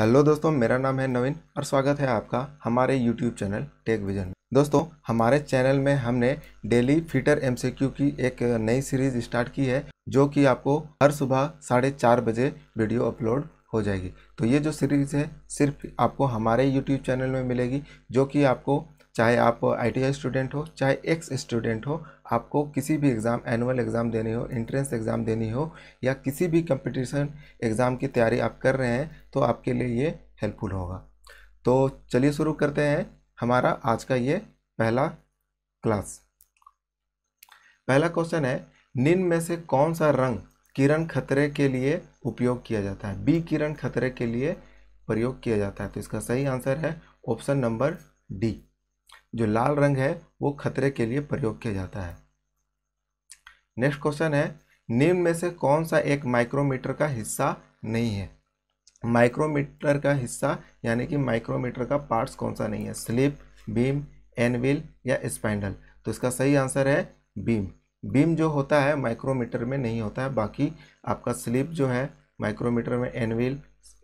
hello दोस्तों मेरा नाम है नवीन और स्वागत है आपका हमारे यूट्यूब चैनल टेक विजन दोस्तों हमारे चैनल में हमने डेली फिटर एमसीक्यू की एक नई सीरीज स्टार्ट की है जो कि आपको हर सुबह साढ़े चार बजे वीडियो अपलोड हो जाएगी तो ये जो सीरीज़ है सिर्फ आपको हमारे यूट्यूब चैनल में मिलेगी जो कि आपको चाहे आप आई स्टूडेंट हो चाहे एक्स स्टूडेंट हो आपको किसी भी एग्ज़ाम एनुअल एग्ज़ाम देनी हो एंट्रेंस एग्ज़ाम देनी हो या किसी भी कंपटीशन एग्ज़ाम की तैयारी आप कर रहे हैं तो आपके लिए ये हेल्पफुल होगा तो चलिए शुरू करते हैं हमारा आज का ये पहला क्लास पहला क्वेश्चन है निन्न में से कौन सा रंग किरण खतरे के लिए उपयोग किया जाता है बी किरण खतरे के लिए प्रयोग किया जाता है तो इसका सही आंसर है ऑप्शन नंबर डी जो लाल रंग है वो खतरे के लिए प्रयोग किया जाता है नेक्स्ट क्वेश्चन है निम्न में से कौन सा एक माइक्रोमीटर का हिस्सा नहीं है माइक्रोमीटर का हिस्सा यानी कि माइक्रोमीटर का पार्ट्स कौन सा नहीं है स्लिप बीम एनविल या स्पाइंडल तो इसका सही आंसर है बीम बीम जो होता है माइक्रोमीटर में नहीं होता है बाकी आपका स्लिप जो है माइक्रोमीटर में एनविल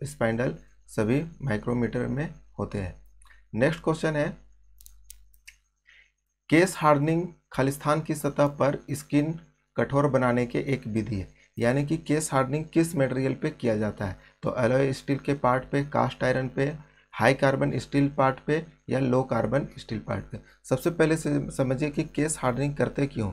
स्पैंडल सभी माइक्रोमीटर में होते हैं नेक्स्ट क्वेश्चन है केस हार्डनिंग खालिस्तान की सतह पर स्किन कठोर बनाने के एक विधि है यानी कि केस हार्डनिंग किस मटेरियल पे किया जाता है तो एलोय स्टील के पार्ट पे कास्ट आयरन पे हाई कार्बन स्टील पार्ट पे या लो कार्बन स्टील पार्ट पे सबसे पहले से समझिए कि केस हार्डनिंग करते क्यों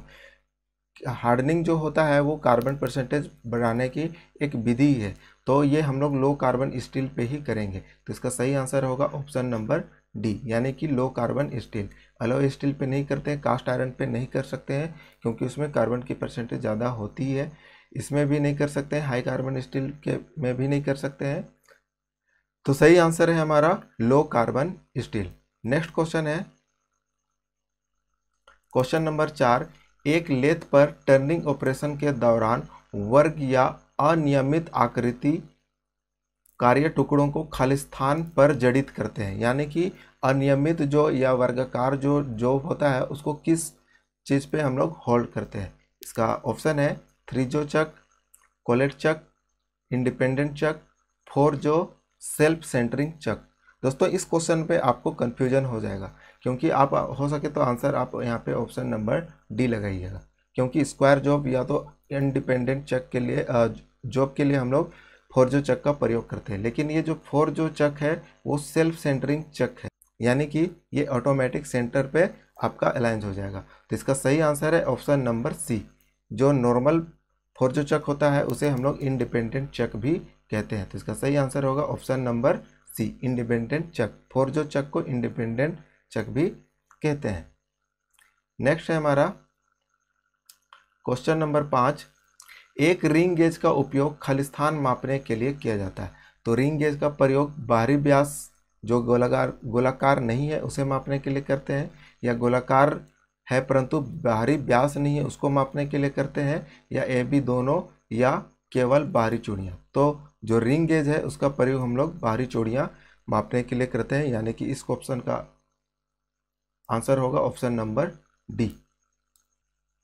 हार्डनिंग जो होता है वो कार्बन परसेंटेज बढ़ाने की एक विधि है तो ये हम लोग लो कार्बन स्टील पे ही करेंगे तो इसका सही आंसर होगा ऑप्शन नंबर डी यानी कि low carbon steel alloy steel पे नहीं करते हैं कास्ट आयरन पे नहीं कर सकते हैं क्योंकि उसमें कार्बन की परसेंटेज ज़्यादा होती है इसमें भी नहीं कर सकते हैं हाई कार्बन स्टील के में भी नहीं कर सकते हैं तो सही आंसर है हमारा low carbon steel next question है क्वेश्चन नंबर चार एक लेथ पर टर्निंग ऑपरेशन के दौरान वर्ग या अनियमित आकृति कार्य टुकड़ों को खालिस्थान पर जड़ित करते हैं यानी कि अनियमित जो या वर्गाकार जो जॉब होता है उसको किस चीज़ पे हम लोग होल्ड करते हैं इसका ऑप्शन है थ्री जो chuck collet chuck independent chuck four जो सेल्फ सेंटरिंग चक दोस्तों इस क्वेश्चन पे आपको कन्फ्यूजन हो जाएगा क्योंकि आप हो सके तो आंसर आप यहाँ पे ऑप्शन नंबर डी लगाइएगा क्योंकि स्क्वायर जॉब या तो इंडिपेंडेंट चक के लिए जॉब के लिए हम लोग फोर जो चक का प्रयोग करते हैं लेकिन ये जो फोर जो चक है वो सेल्फ सेंटरिंग चक है यानी कि ये ऑटोमेटिक सेंटर पे आपका अलाइंस हो जाएगा तो इसका सही आंसर है ऑप्शन नंबर सी जो नॉर्मल फोर जो चक होता है उसे हम लोग इंडिपेंडेंट चक भी कहते हैं तो इसका सही आंसर होगा option number C independent chuck four जो चक को इंडिपेंडेंट चक भी कहते हैं नेक्स्ट है हमारा क्वेश्चन नंबर पाँच एक रिंग गेज का उपयोग खालिस्थान मापने के लिए किया जाता है तो रिंग गेज का प्रयोग बाहरी व्यास जो गोलाकार गोलाकार नहीं है उसे मापने के लिए करते हैं या गोलाकार है परंतु बाहरी व्यास नहीं है उसको मापने के लिए करते हैं या ए बी दोनों या केवल बाहरी चूड़ियाँ तो जो रिंग गेज है उसका प्रयोग हम लोग बाहरी चूड़ियाँ मापने के लिए करते हैं यानी कि इस ऑप्शन का आंसर होगा option number D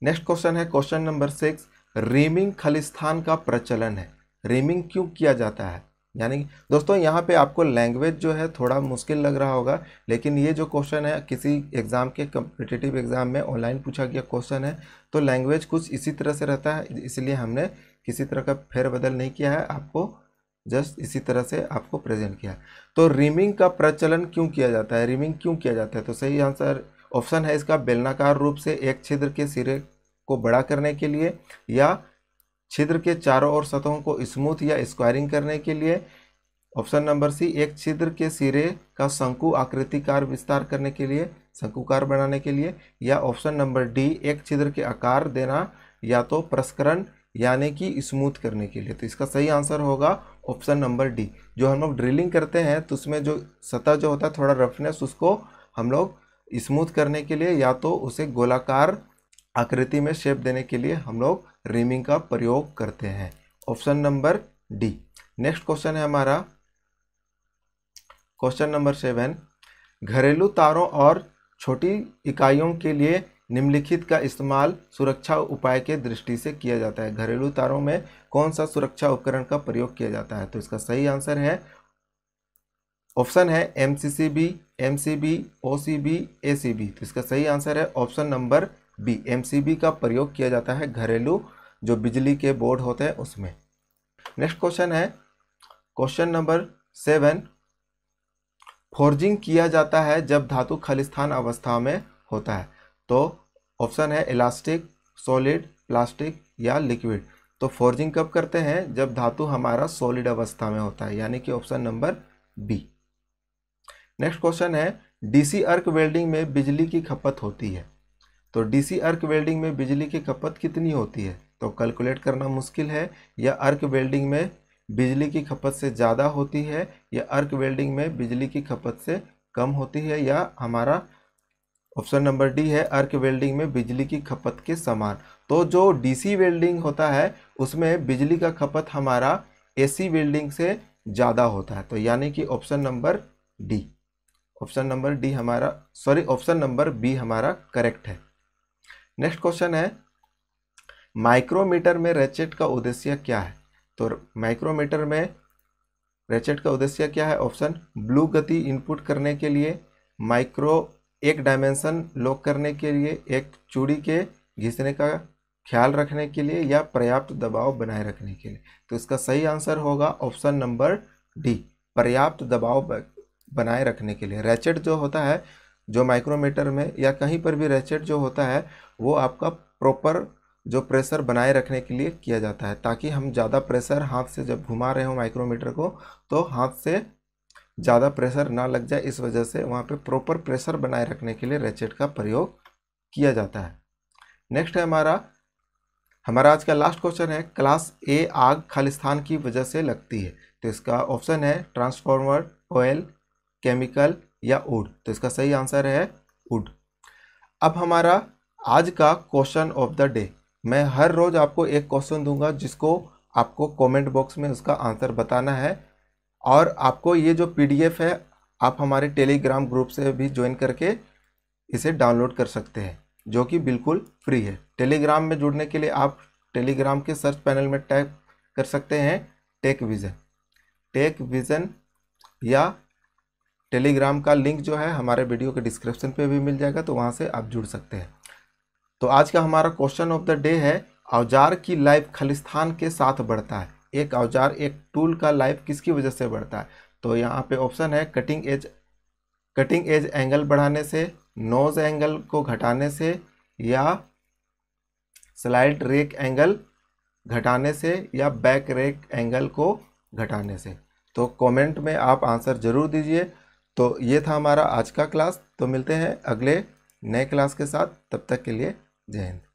next question है क्वेश्चन नंबर सिक्स रेमिंग खलिस्तान का प्रचलन है रेमिंग क्यों किया जाता है यानी दोस्तों यहाँ पे आपको लैंग्वेज जो है थोड़ा मुश्किल लग रहा होगा लेकिन ये जो क्वेश्चन है किसी एग्ज़ाम के कम्पिटेटिव एग्ज़ाम में ऑनलाइन पूछा गया क्वेश्चन है तो लैंग्वेज कुछ इसी तरह से रहता है इसलिए हमने किसी तरह का फेरबदल नहीं किया है आपको जस्ट इसी तरह से आपको प्रेजेंट किया है तो रिमिंग का प्रचलन क्यों किया जाता है रिमिंग क्यों किया जाता है तो सही आंसर ऑप्शन है इसका बेलनाकार रूप से एक छिद्र के सिरे को बड़ा करने के लिए या छिद्र के चारों ओर सतहों को स्मूथ या स्क्वायरिंग करने के लिए ऑप्शन नंबर सी एक छिद्र के सिरे का शंकु आकृतिकार विस्तार करने के लिए शंकुकार बनाने के लिए या ऑप्शन नंबर डी एक छिद्र के आकार देना या तो प्रस्करण यानी कि स्मूथ करने के लिए तो इसका सही आंसर होगा ऑप्शन नंबर डी जो हम लोग ड्रिलिंग करते हैं तो उसमें जो सतह जो होता है थोड़ा रफनेस उसको हम लोग स्मूथ करने के लिए या तो उसे गोलाकार आकृति में शेप देने के लिए हम लोग रिमिंग का प्रयोग करते हैं option number D next question है हमारा क्वेश्चन नंबर सेवन घरेलू तारों और छोटी इकाइयों के लिए निम्नलिखित का इस्तेमाल सुरक्षा उपाय के दृष्टि से किया जाता है घरेलू तारों में कौन सा सुरक्षा उपकरण का प्रयोग किया जाता है तो इसका सही आंसर है ऑप्शन है M C C B M C B O C B A C B तो इसका सही आंसर है ऑप्शन नंबर बी एमसीबी का प्रयोग किया जाता है घरेलू जो बिजली के बोर्ड होते हैं उसमें नेक्स्ट क्वेश्चन है क्वेश्चन नंबर सेवन फोर्जिंग किया जाता है जब धातु खलिस्थान अवस्था में होता है तो ऑप्शन है इलास्टिक सॉलिड प्लास्टिक या लिक्विड तो फोर्जिंग कब करते हैं जब धातु हमारा सॉलिड अवस्था में होता है यानी कि option number B next question है डीसी अर्क वेल्डिंग में बिजली की खपत होती है तो डीसी अर्क वेल्डिंग में बिजली की खपत कितनी होती है तो कैलकुलेट करना मुश्किल है या अर्क वेल्डिंग में बिजली की खपत से ज़्यादा होती है या अर्क वेल्डिंग में बिजली की खपत से कम होती है या हमारा ऑप्शन नंबर डी है अर्क वेल्डिंग में बिजली की खपत के समान तो जो डीसी वेल्डिंग होता है उसमें बिजली का खपत हमारा एसी वेल्डिंग से ज़्यादा होता है तो यानी कि option number D option number D हमारा सॉरी ऑप्शन नंबर बी हमारा करेक्ट है नेक्स्ट क्वेश्चन है माइक्रोमीटर में रेचेट का उद्देश्य क्या है तो माइक्रोमीटर में रेचेट का उद्देश्य क्या है ऑप्शन ब्लू गति इनपुट करने के लिए माइक्रो एक डायमेंशन लॉक करने के लिए एक चूड़ी के घिसने का ख्याल रखने के लिए या पर्याप्त दबाव बनाए रखने के लिए तो इसका सही आंसर होगा ऑप्शन नंबर डी पर्याप्त दबाव बनाए रखने के लिए रैचेट जो होता है जो माइक्रोमीटर में या कहीं पर भी रेचेट जो होता है वो आपका प्रॉपर जो प्रेशर बनाए रखने के लिए किया जाता है ताकि हम ज़्यादा प्रेशर हाथ से जब घुमा रहे हो माइक्रोमीटर को तो हाथ से ज़्यादा प्रेशर ना लग जाए इस वजह से वहाँ पे प्रॉपर प्रेशर बनाए रखने के लिए रेचेट का प्रयोग किया जाता है नेक्स्ट है हमारा हमारा आज का लास्ट क्वेश्चन है क्लास ए आग खालिस्तान की वजह से लगती है तो इसका ऑप्शन है ट्रांसफॉर्मर ऑयल केमिकल या उड तो इसका सही आंसर है उड अब हमारा आज का क्वेश्चन ऑफ द डे मैं हर रोज आपको एक क्वेश्चन दूंगा जिसको आपको कमेंट बॉक्स में उसका आंसर बताना है और आपको ये जो पीडीएफ है आप हमारे टेलीग्राम ग्रुप से भी ज्वाइन करके इसे डाउनलोड कर सकते हैं जो कि बिल्कुल फ्री है टेलीग्राम में जुड़ने के लिए आप टेलीग्राम के सर्च पैनल में टाइप कर सकते हैं टेक विज़न टेक विज़न या टेलीग्राम का लिंक जो है हमारे वीडियो के डिस्क्रिप्शन पे भी मिल जाएगा तो वहाँ से आप जुड़ सकते हैं तो आज का हमारा क्वेश्चन ऑफ द डे है औजार की लाइफ खालिस्थान के साथ बढ़ता है एक औजार एक टूल का लाइफ किसकी वजह से बढ़ता है तो यहाँ पे ऑप्शन है cutting edge cutting edge angle बढ़ाने से नोज एंगल को घटाने से या स्लाइड रेक एंगल घटाने से या बैक रेक एंगल को घटाने से तो कमेंट में आप आंसर ज़रूर दीजिए तो ये था हमारा आज का क्लास तो मिलते हैं अगले नए क्लास के साथ तब तक के लिए जय हिंद